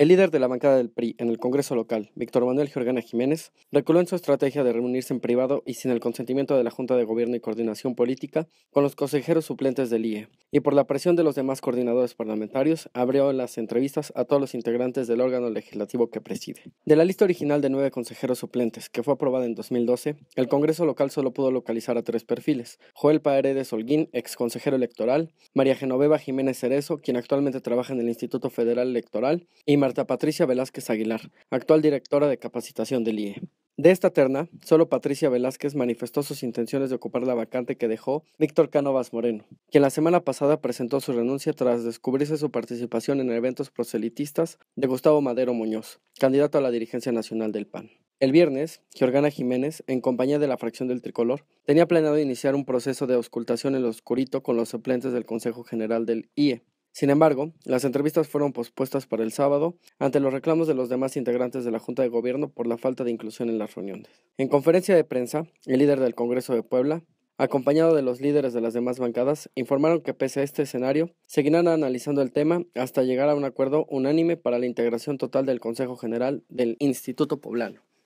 El líder de la bancada del PRI en el Congreso local, Víctor Manuel Jorgana Jiménez, reculó en su estrategia de reunirse en privado y sin el consentimiento de la Junta de Gobierno y Coordinación Política con los consejeros suplentes del IE, y por la presión de los demás coordinadores parlamentarios, abrió las entrevistas a todos los integrantes del órgano legislativo que preside. De la lista original de nueve consejeros suplentes, que fue aprobada en 2012, el Congreso local solo pudo localizar a tres perfiles, Joel Paredes Holguín, ex consejero electoral, María Genoveva Jiménez Cerezo, quien actualmente trabaja en el Instituto Federal Electoral, y Mar Patricia Velázquez Aguilar, actual directora de capacitación del IE. De esta terna, solo Patricia Velázquez manifestó sus intenciones de ocupar la vacante que dejó Víctor Cánovas Moreno, quien la semana pasada presentó su renuncia tras descubrirse su participación en eventos proselitistas de Gustavo Madero Muñoz, candidato a la dirigencia nacional del PAN. El viernes, Georgana Jiménez, en compañía de la fracción del Tricolor, tenía planeado iniciar un proceso de auscultación en el oscurito con los suplentes del Consejo General del IE, sin embargo, las entrevistas fueron pospuestas para el sábado ante los reclamos de los demás integrantes de la Junta de Gobierno por la falta de inclusión en las reuniones. En conferencia de prensa, el líder del Congreso de Puebla, acompañado de los líderes de las demás bancadas, informaron que pese a este escenario, seguirán analizando el tema hasta llegar a un acuerdo unánime para la integración total del Consejo General del Instituto Poblano.